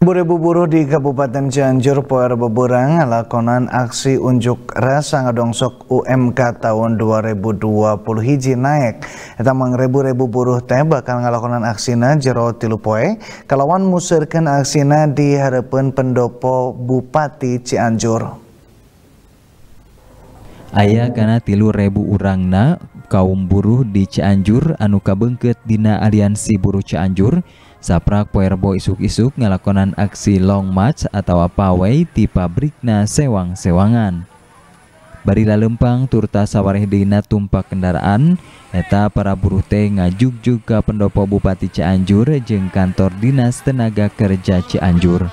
Buru buruh di Kabupaten Cianjur Poer Beburang lakonan aksi unjuk rasa ngadongsok UMK tahun 2020 hiji naik. Eta mangrebu ribu buruh teh bakal ngalakonan aksina jero tilu poe kalawan musirkan aksina di harapan pendopo Bupati Cianjur. Ayah karena tilu rebu urangna kaum buruh di Cianjur anuka bengket Dina Aliansi Burruh Cianjur, saprak poerbo isuk-isuk ngalakonan aksi longmat atau pawwei di pabrikna Sewang Sewangan. Barila Lempang Turta Sawareh Dina Tumpa Kendaran, Neta para buruhte ngajug juga pendopo Bupati Cianjur jeungng kantor Dinas Tenaga Kerja Cianjur.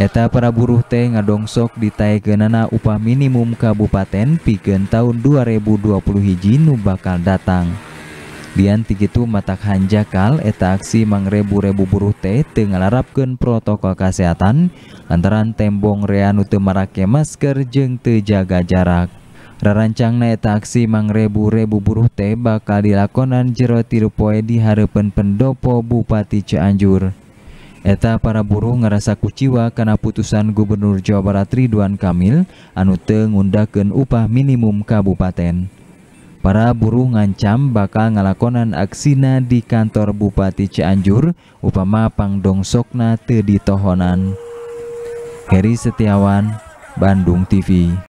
Eta para buruh teh ngadongsok di Taigenana upah minimum Kabupaten Pigen tahun 2020 hiji bakal datang. Dian tigitu matak hanjakal eta aksi mangrebu-rebu buruh teh teu protokol kesehatan lantaran tembong rea nu masker jeng teu jaga jarak. Rarancangna eta aksi mangrebu-rebu buruh teh bakal dilakonan jero tiru di harapan pendopo Bupati Cianjur. Eta para buruh ngerasa kuciwa karena putusan Gubernur Jawa Barat Ridwan Kamil anu ngundken upah minimum kabupaten. Para buruh ngancam bakal ngalakonan aksina di kantor Bupati Cianjur upama sokna sokna tohonan. Heri Setiawan, Bandung TV